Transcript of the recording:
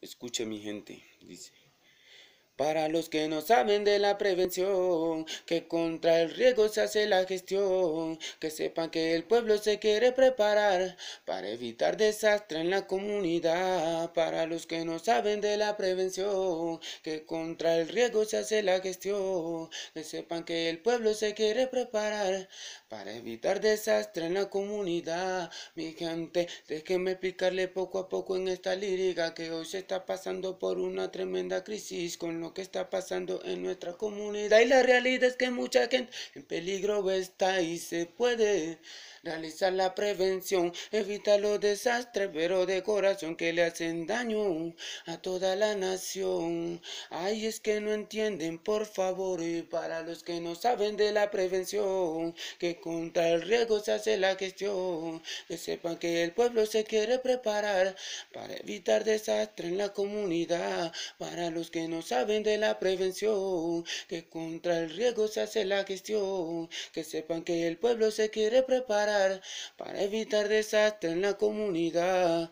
Escucha mi gente, dice. Para los que no saben de la prevención, que contra el riesgo se hace la gestión, que sepan que el pueblo se quiere preparar para evitar desastre en la comunidad. Para los que no saben de la prevención, que contra el riesgo se hace la gestión, que sepan que el pueblo se quiere preparar para evitar desastre en la comunidad. Mi gente, déjenme explicarle poco a poco en esta lírica que hoy se está pasando por una tremenda crisis con los que está pasando en nuestra comunidad y la realidad es que mucha gente en peligro está y se puede realizar la prevención, evita los desastres, pero de corazón que le hacen daño a toda la nación. Ay, es que no entienden, por favor, y para los que no saben de la prevención, que contra el riesgo se hace la gestión, que sepan que el pueblo se quiere preparar para evitar desastre en la comunidad, para los que no saben de la prevención, que contra el riesgo se hace la gestión, que sepan que el pueblo se quiere preparar para evitar desastre en la comunidad.